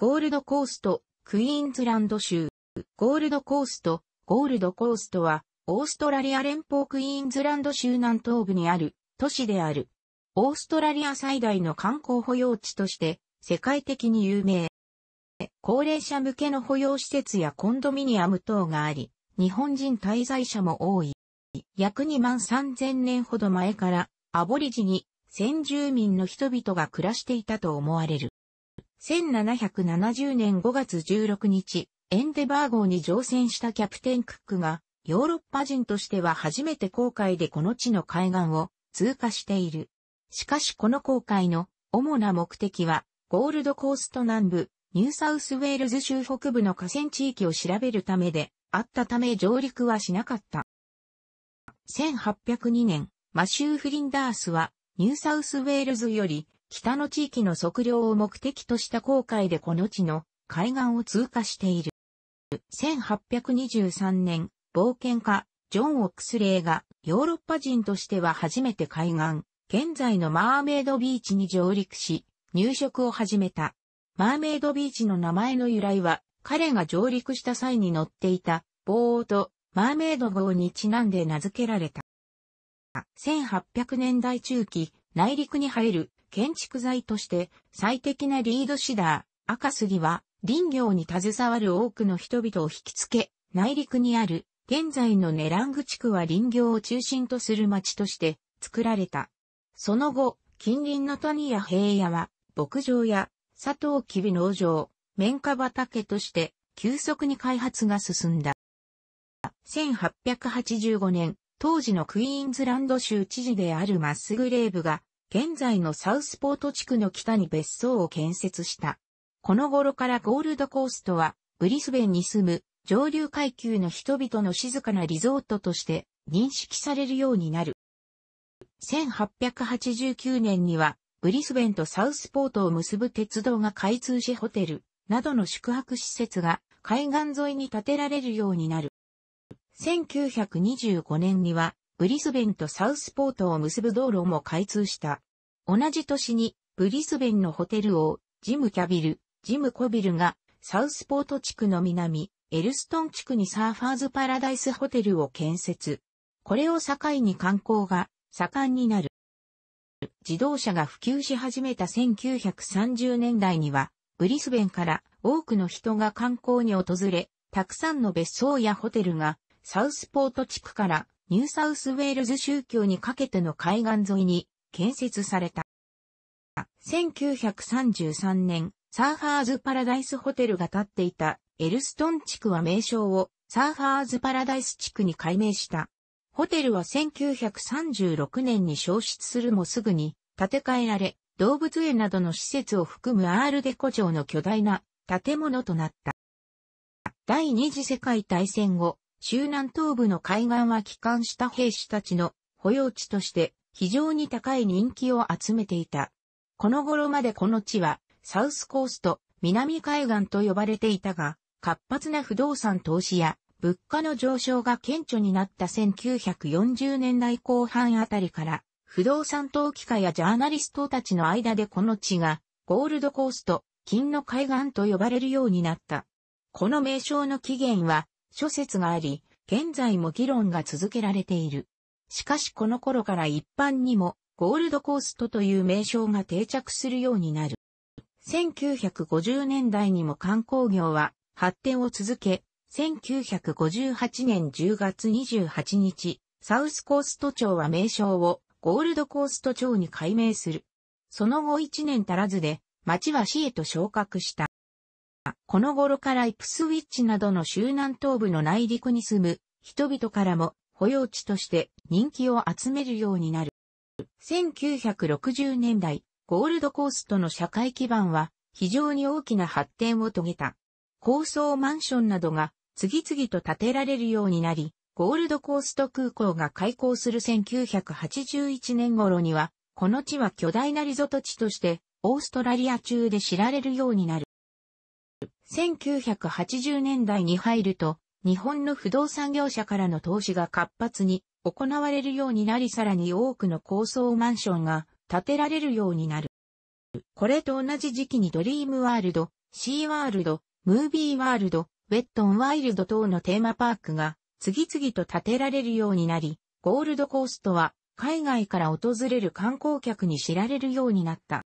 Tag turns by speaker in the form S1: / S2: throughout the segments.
S1: ゴールドコースト、クイーンズランド州。ゴールドコースト、ゴールドコーストは、オーストラリア連邦クイーンズランド州南東部にある都市である。オーストラリア最大の観光保養地として、世界的に有名。高齢者向けの保養施設やコンドミニアム等があり、日本人滞在者も多い。約2万3000年ほど前から、アボリジに先住民の人々が暮らしていたと思われる。1770年5月16日、エンデバー号に乗船したキャプテン・クックが、ヨーロッパ人としては初めて航海でこの地の海岸を通過している。しかしこの航海の主な目的は、ゴールドコースト南部、ニューサウスウェールズ州北部の河川地域を調べるためで、あったため上陸はしなかった。1802年、マシュー・フリンダースは、ニューサウスウェールズより、北の地域の測量を目的とした航海でこの地の海岸を通過している。1823年、冒険家、ジョン・オックスレイがヨーロッパ人としては初めて海岸、現在のマーメイドビーチに上陸し、入植を始めた。マーメイドビーチの名前の由来は、彼が上陸した際に乗っていた、ボーマーメイド号にちなんで名付けられた。1800年代中期、内陸に入る建築材として最適なリードシダー、赤杉は林業に携わる多くの人々を引きつけ、内陸にある現在のネラング地区は林業を中心とする町として作られた。その後、近隣の谷や平野は牧場やサトウキビ農場、綿花畑として急速に開発が進んだ。1885年、当時のクイーンズランド州知事であるマスグレーブが現在のサウスポート地区の北に別荘を建設した。この頃からゴールドコーストは、ブリスベンに住む上流階級の人々の静かなリゾートとして認識されるようになる。1889年には、ブリスベンとサウスポートを結ぶ鉄道が開通しホテルなどの宿泊施設が海岸沿いに建てられるようになる。1925年にはブリスベンとサウスポートを結ぶ道路も開通した。同じ年に、ブリスベンのホテル王、ジム・キャビル、ジム・コビルが、サウスポート地区の南、エルストン地区にサーファーズ・パラダイスホテルを建設。これを境に観光が盛んになる。自動車が普及し始めた1930年代には、ブリスベンから多くの人が観光に訪れ、たくさんの別荘やホテルがサウスポート地区からニューサウスウェールズ宗教にかけての海岸沿いに建設された。1933年、サーファーズパラダイスホテルが建っていたエルストン地区は名称をサーファーズパラダイス地区に改名した。ホテルは1936年に消失するもすぐに建て替えられ、動物園などの施設を含むアールデコ城の巨大な建物となった。第二次世界大戦後、中南東部の海岸は帰還した兵士たちの保養地として非常に高い人気を集めていた。この頃までこの地はサウスコースト、南海岸と呼ばれていたが、活発な不動産投資や物価の上昇が顕著になった1940年代後半あたりから、不動産投機家やジャーナリストたちの間でこの地がゴールドコースト、金の海岸と呼ばれるようになった。この名称の起源は諸説があり、現在も議論が続けられている。しかしこの頃から一般にもゴールドコーストという名称が定着するようになる。1950年代にも観光業は発展を続け、1958年10月28日、サウスコースト町は名称をゴールドコースト町に改名する。その後1年足らずで、町は市へと昇格した。この頃からイプスウィッチなどの州南東部の内陸に住む人々からも保養地として人気を集めるようになる。1960年代、ゴールドコーストの社会基盤は非常に大きな発展を遂げた。高層マンションなどが次々と建てられるようになり、ゴールドコースト空港が開港する1981年頃には、この地は巨大なリゾート地として、オーストラリア中で知られるようになる。1980年代に入ると、日本の不動産業者からの投資が活発に行われるようになりさらに多くの高層マンションが建てられるようになる。これと同じ時期にドリームワールド、シーワールド、ムービーワールド、ウェットンワイルド等のテーマパークが次々と建てられるようになり、ゴールドコーストは海外から訪れる観光客に知られるようになった。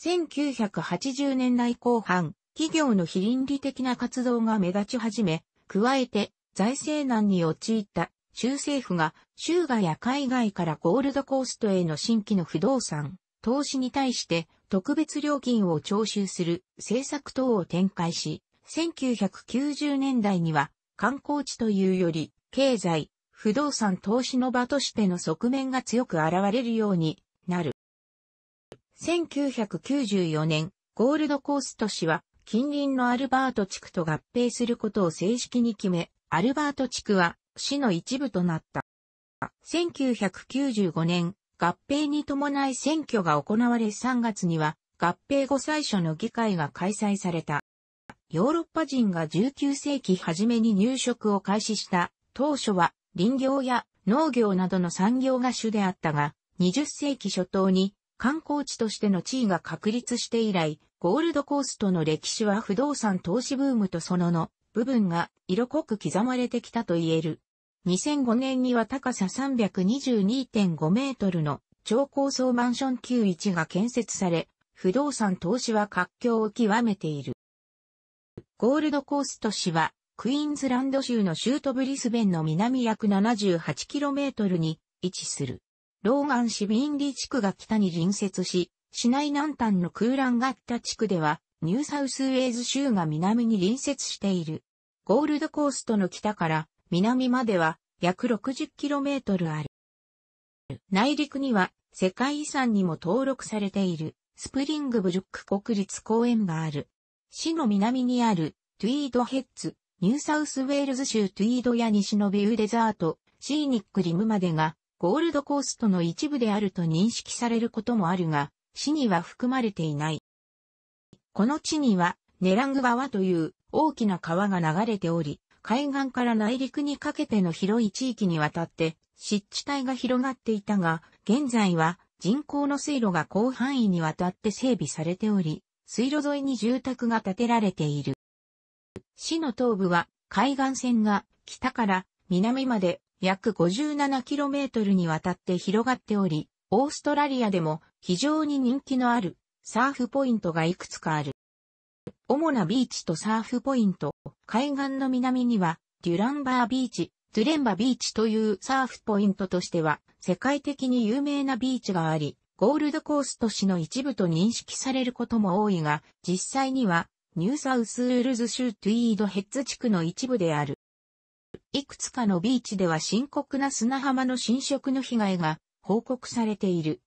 S1: 1980年代後半、企業の非倫理的な活動が目立ち始め、加えて財政難に陥った州政府が州外や海外からゴールドコーストへの新規の不動産、投資に対して特別料金を徴収する政策等を展開し、1990年代には観光地というより経済、不動産投資の場としての側面が強く現れるようになる。1994年、ゴールドコースト市は近隣のアルバート地区と合併することを正式に決め、アルバート地区は市の一部となった。1995年、合併に伴い選挙が行われ3月には合併後最初の議会が開催された。ヨーロッパ人が19世紀初めに入植を開始した当初は林業や農業などの産業が主であったが、20世紀初頭に観光地としての地位が確立して以来、ゴールドコーストの歴史は不動産投資ブームとそのの部分が色濃く刻まれてきたと言える。2005年には高さ322.5メートルの超高層マンション9 1が建設され、不動産投資は活況を極めている。ゴールドコースト市は、クイーンズランド州の州都ブリスベンの南約7 8トルに位置する。ローガン市ビンリー地区が北に隣接し、市内南端の空欄があった地区では、ニューサウスウェーズ州が南に隣接している。ゴールドコーストの北から南までは約 60km ある。内陸には世界遺産にも登録されているスプリングブルック国立公園がある。市の南にあるトゥイードヘッズ、ニューサウスウェールズ州トゥイードや西のビューデザート、シーニックリムまでがゴールドコーストの一部であると認識されることもあるが、市には含まれていない。この地には、ネラング川という大きな川が流れており、海岸から内陸にかけての広い地域にわたって、湿地帯が広がっていたが、現在は人工の水路が広範囲にわたって整備されており、水路沿いに住宅が建てられている。市の東部は海岸線が北から南まで約 57km にわたって広がっており、オーストラリアでも非常に人気のあるサーフポイントがいくつかある。主なビーチとサーフポイント、海岸の南にはデュランバービーチ、トゥレンバビーチというサーフポイントとしては世界的に有名なビーチがあり、ゴールドコースト市の一部と認識されることも多いが、実際にはニューサウスウールズ州トゥイードヘッズ地区の一部である。いくつかのビーチでは深刻な砂浜の浸食の被害が報告されている。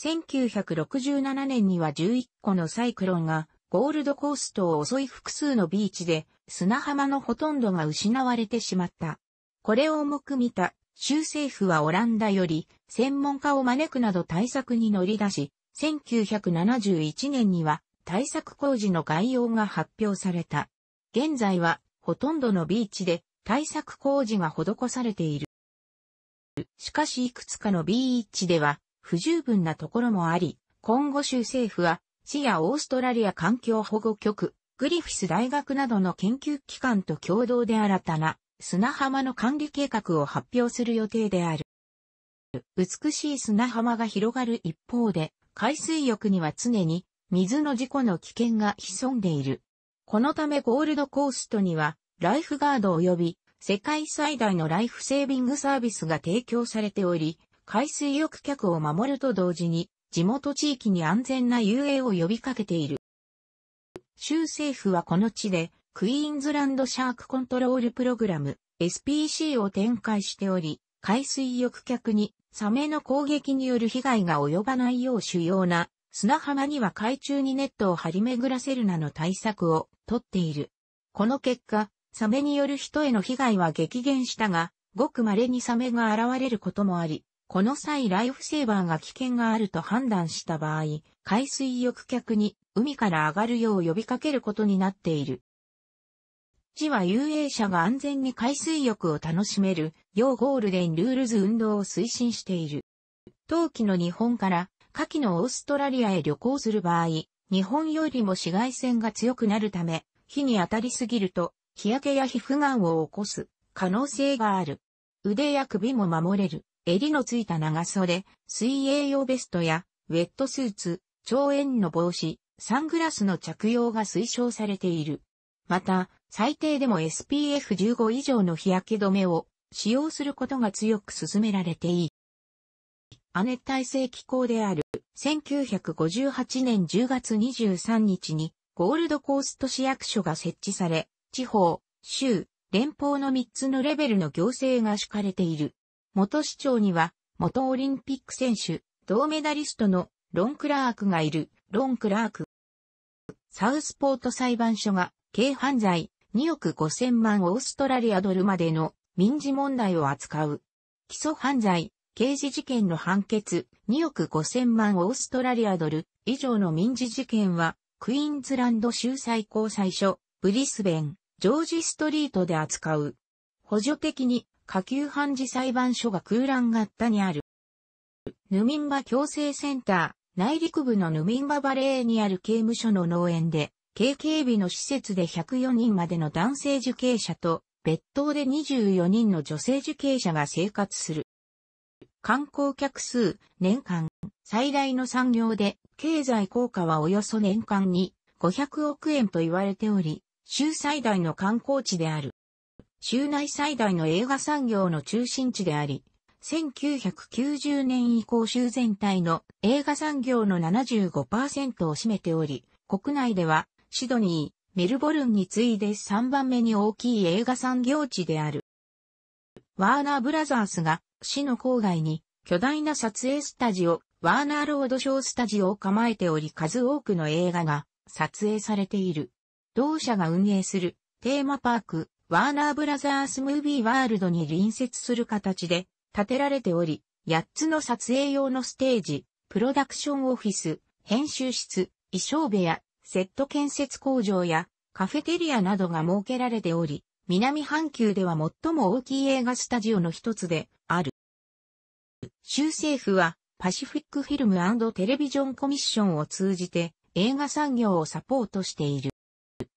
S1: 1967年には11個のサイクロンがゴールドコーストを襲い複数のビーチで砂浜のほとんどが失われてしまった。これを重く見た州政府はオランダより専門家を招くなど対策に乗り出し、1971年には対策工事の概要が発表された。現在はほとんどのビーチで対策工事が施されている。しかしいくつかのビーチでは不十分なところもあり、今後州政府は、市やオーストラリア環境保護局、グリフィス大学などの研究機関と共同で新たな砂浜の管理計画を発表する予定である。美しい砂浜が広がる一方で、海水浴には常に水の事故の危険が潜んでいる。このためゴールドコーストにはライフガード及び世界最大のライフセービングサービスが提供されており、海水浴客を守ると同時に、地元地域に安全な遊泳を呼びかけている。州政府はこの地で、クイーンズランドシャークコントロールプログラム、SPC を展開しており、海水浴客にサメの攻撃による被害が及ばないよう主要な砂浜には海中にネットを張り巡らせるなど対策をとっている。この結果、サメによる人への被害は激減したが、ごく稀にサメが現れることもあり、この際ライフセーバーが危険があると判断した場合、海水浴客に海から上がるよう呼びかけることになっている。市は遊泳者が安全に海水浴を楽しめる、要ゴールデンルールズ運動を推進している。冬季の日本から夏季のオーストラリアへ旅行する場合、日本よりも紫外線が強くなるため、火に当たりすぎると日焼けや皮膚がんを起こす可能性がある。腕や首も守れる。襟のついた長袖、水泳用ベストや、ウェットスーツ、長円の帽子、サングラスの着用が推奨されている。また、最低でも SPF15 以上の日焼け止めを使用することが強く勧められていい。亜熱帯性気候である1958年10月23日にゴールドコースト市役所が設置され、地方、州、連邦の3つのレベルの行政が敷かれている。元市長には、元オリンピック選手、銅メダリストのロン・クラークがいる、ロン・クラーク。サウスポート裁判所が、軽犯罪2億5000万オーストラリアドルまでの民事問題を扱う。基礎犯罪、刑事事件の判決2億5000万オーストラリアドル以上の民事事件は、クイーンズランド州最高裁所、ブリスベン、ジョージストリートで扱う。補助的に下級判事裁判所が空欄があったにある。ヌミンバ矯正センター、内陸部のヌミンババレーにある刑務所の農園で、軽警備の施設で104人までの男性受刑者と、別当で24人の女性受刑者が生活する。観光客数、年間、最大の産業で、経済効果はおよそ年間に500億円と言われており、州最大の観光地である。州内最大の映画産業の中心地であり、1990年以降州全体の映画産業の75%を占めており、国内ではシドニー、メルボルンに次いで3番目に大きい映画産業地である。ワーナーブラザースが市の郊外に巨大な撮影スタジオ、ワーナーロードショースタジオを構えており数多くの映画が撮影されている。同社が運営するテーマパーク、ワーナーブラザースムービーワールドに隣接する形で建てられており、8つの撮影用のステージ、プロダクションオフィス、編集室、衣装部屋、セット建設工場やカフェテリアなどが設けられており、南半球では最も大きい映画スタジオの一つである。州政府はパシフィックフィルムテレビジョンコミッションを通じて映画産業をサポートしている。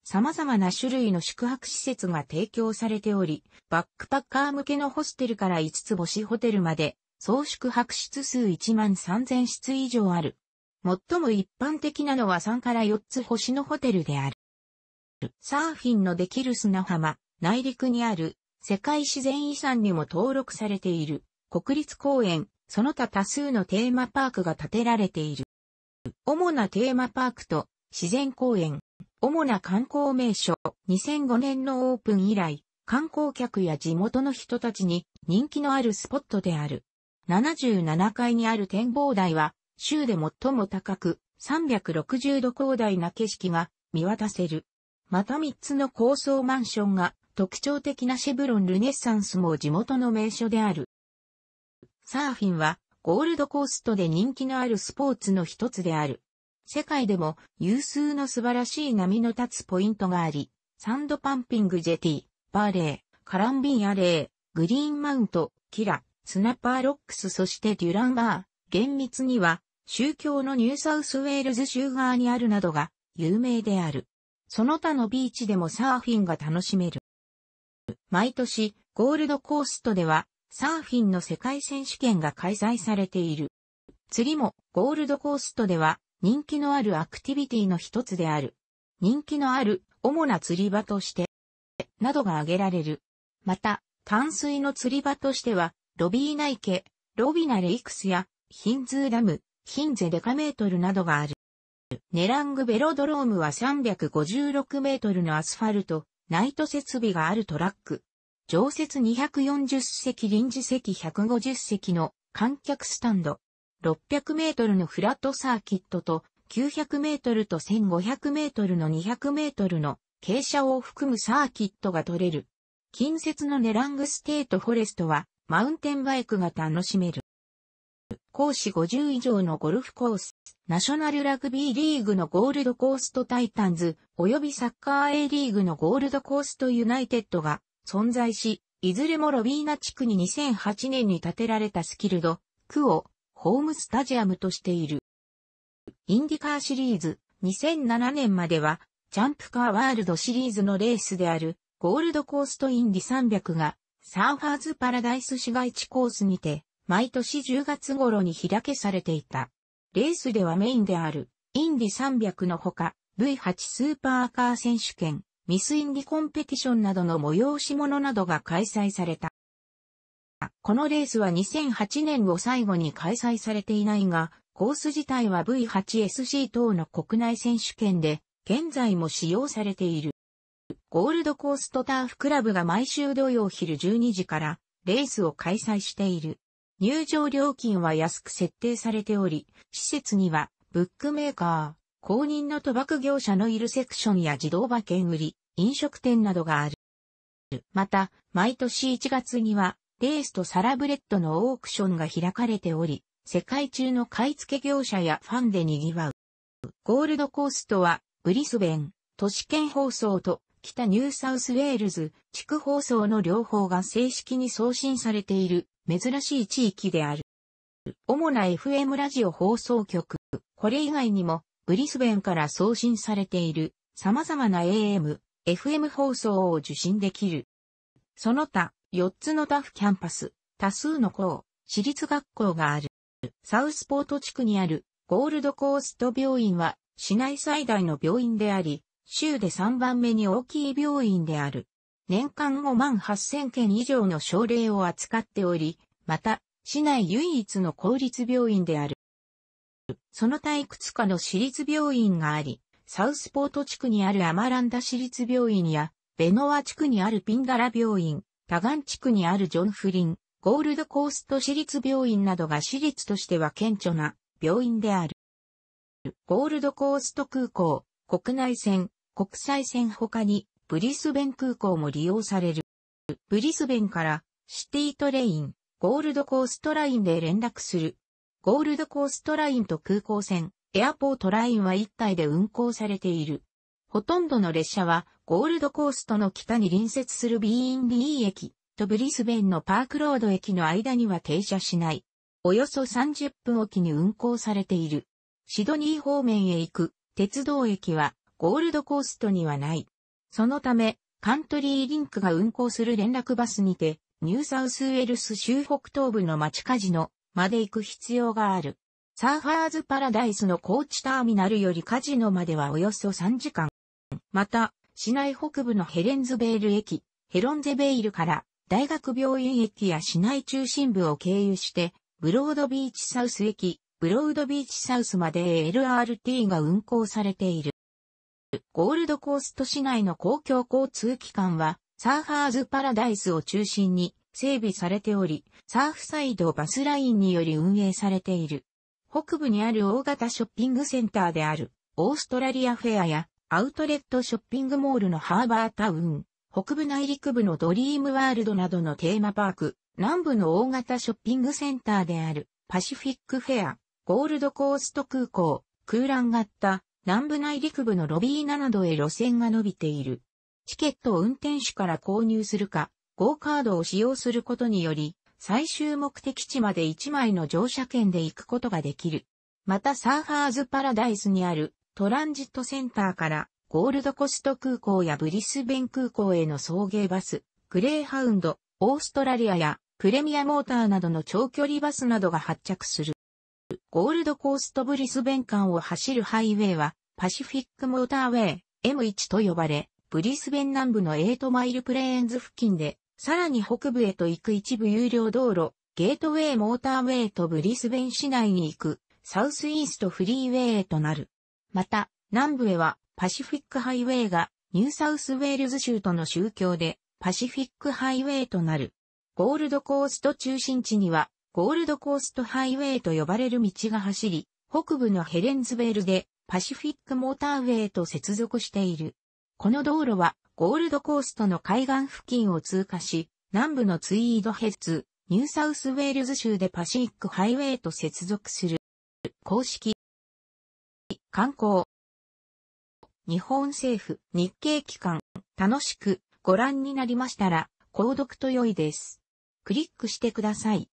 S1: 様々な種類の宿泊施設が提供されており、バックパッカー向けのホステルから5つ星ホテルまで、総宿泊室数1万3000室以上ある。最も一般的なのは3から4つ星のホテルである。サーフィンのできる砂浜、内陸にある世界自然遺産にも登録されている国立公園、その他多数のテーマパークが建てられている。主なテーマパークと自然公園、主な観光名所、2005年のオープン以来、観光客や地元の人たちに人気のあるスポットである。77階にある展望台は、州で最も高く、360度広大な景色が見渡せる。また3つの高層マンションが特徴的なシェブロンルネッサンスも地元の名所である。サーフィンはゴールドコーストで人気のあるスポーツの一つである。世界でも有数の素晴らしい波の立つポイントがあり、サンドパンピングジェティ、バーレー、カランビンアレー、グリーンマウント、キラ、スナッパーロックスそしてデュランバー、厳密には宗教のニューサウスウェールズ州側にあるなどが有名である。その他のビーチでもサーフィンが楽しめる。毎年、ゴールドコーストでは、サーフィンの世界選手権が開催されている。釣りも、ゴールドコーストでは、人気のあるアクティビティの一つである。人気のある主な釣り場として、などが挙げられる。また、淡水の釣り場としては、ロビーナケ、ロビナレイクスや、ヒンズーダム、ヒンゼデカメートルなどがある。ネラングベロドロームは356メートルのアスファルト、ナイト設備があるトラック。常設240席臨時席150席の観客スタンド。600メートルのフラットサーキットと900メートルと1500メートルの200メートルの傾斜を含むサーキットが取れる。近接のネラングステートフォレストはマウンテンバイクが楽しめる。講師50以上のゴルフコース、ナショナルラグビーリーグのゴールドコーストタイタンズ、及びサッカー A リーグのゴールドコーストユナイテッドが存在し、いずれもロビーナ地区に2008年に建てられたスキルド、クオ、ホームスタジアムとしている。インディカーシリーズ2007年まではジャンプカーワールドシリーズのレースであるゴールドコーストインディ300がサーファーズパラダイス市街地コースにて毎年10月頃に開けされていた。レースではメインであるインディ300のほか V8 スーパーカー選手権ミスインディコンペティションなどの催し物などが開催された。このレースは2008年を最後に開催されていないが、コース自体は V8SC 等の国内選手権で、現在も使用されている。ゴールドコーストターフクラブが毎週土曜昼12時から、レースを開催している。入場料金は安く設定されており、施設には、ブックメーカー、公認の賭博業者のいるセクションや自動馬券売り、飲食店などがある。また、毎年1月には、エースとサラブレッドのオークションが開かれており、世界中の買い付け業者やファンで賑わう。ゴールドコーストは、ブリスベン、都市圏放送と北ニューサウスウェールズ、地区放送の両方が正式に送信されている珍しい地域である。主な FM ラジオ放送局、これ以外にもブリスベンから送信されている様々な AM、FM 放送を受信できる。その他、4つのタフキャンパス、多数の校、私立学校がある。サウスポート地区にあるゴールドコースト病院は市内最大の病院であり、州で3番目に大きい病院である。年間5万8000件以上の症例を扱っており、また、市内唯一の公立病院である。その他いくつかの私立病院があり、サウスポート地区にあるアマランダ市立病院や、ベノワ地区にあるピンダラ病院、多ガン地区にあるジョン・フリン、ゴールドコースト市立病院などが私立としては顕著な病院である。ゴールドコースト空港、国内線、国際線他にブリスベン空港も利用される。ブリスベンからシティトレイン、ゴールドコーストラインで連絡する。ゴールドコーストラインと空港線、エアポートラインは一体で運行されている。ほとんどの列車はゴールドコーストの北に隣接するビーインデー駅とブリスベンのパークロード駅の間には停車しない。およそ30分おきに運行されている。シドニー方面へ行く鉄道駅はゴールドコーストにはない。そのため、カントリーリンクが運行する連絡バスにて、ニューサウスウェルス州北東部の町カジノまで行く必要がある。サーファーズパラダイスの高知ターミナルよりカジノまではおよそ3時間。また、市内北部のヘレンズベール駅、ヘロンゼベイルから大学病院駅や市内中心部を経由して、ブロードビーチサウス駅、ブロードビーチサウスまで LRT が運行されている。ゴールドコースト市内の公共交通機関は、サーファーズパラダイスを中心に整備されており、サーフサイドバスラインにより運営されている。北部にある大型ショッピングセンターである、オーストラリアフェアや、アウトレットショッピングモールのハーバータウン、北部内陸部のドリームワールドなどのテーマパーク、南部の大型ショッピングセンターであるパシフィックフェア、ゴールドコースト空港、空欄型、南部内陸部のロビー7度へ路線が伸びている。チケットを運転手から購入するか、ゴーカードを使用することにより、最終目的地まで1枚の乗車券で行くことができる。またサーファーズパラダイスにあるトランジットセンターからゴールドコスト空港やブリスベン空港への送迎バス、グレーハウンド、オーストラリアやプレミアモーターなどの長距離バスなどが発着する。ゴールドコーストブリスベン間を走るハイウェイはパシフィックモーターウェイ M1 と呼ばれ、ブリスベン南部の8マイルプレーンズ付近で、さらに北部へと行く一部有料道路、ゲートウェイモーターウェイとブリスベン市内に行くサウスイーストフリーウェイへとなる。また、南部へはパシフィックハイウェイがニューサウスウェールズ州との宗教でパシフィックハイウェイとなる。ゴールドコースト中心地にはゴールドコーストハイウェイと呼ばれる道が走り、北部のヘレンズベールでパシフィックモーターウェイと接続している。この道路はゴールドコーストの海岸付近を通過し、南部のツイードヘッズ、ニューサウスウェールズ州でパシフィックハイウェイと接続する。公式観光。日本政府、日経機関、楽しくご覧になりましたら、購読と良いです。クリックしてください。